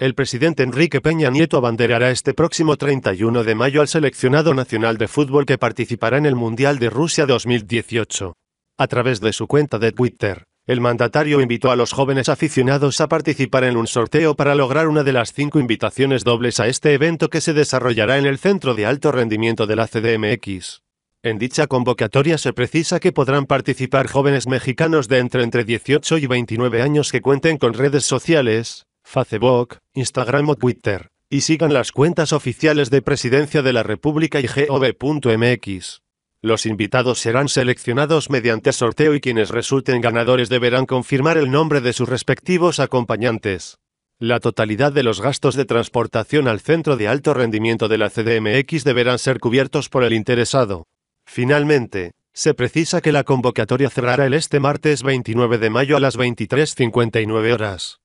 El presidente Enrique Peña Nieto abanderará este próximo 31 de mayo al seleccionado nacional de fútbol que participará en el Mundial de Rusia 2018. A través de su cuenta de Twitter, el mandatario invitó a los jóvenes aficionados a participar en un sorteo para lograr una de las cinco invitaciones dobles a este evento que se desarrollará en el Centro de Alto Rendimiento de la CDMX. En dicha convocatoria se precisa que podrán participar jóvenes mexicanos de entre, 18 y 29 años que cuenten con redes sociales, Facebook, Instagram o Twitter, y sigan las cuentas oficiales de Presidencia de la República y gov.mx. Los invitados serán seleccionados mediante sorteo y quienes resulten ganadores deberán confirmar el nombre de sus respectivos acompañantes. La totalidad de los gastos de transportación al centro de alto rendimiento de la CDMX deberán ser cubiertos por el interesado. Finalmente, se precisa que la convocatoria cerrará el este martes 29 de mayo a las 23.59 horas.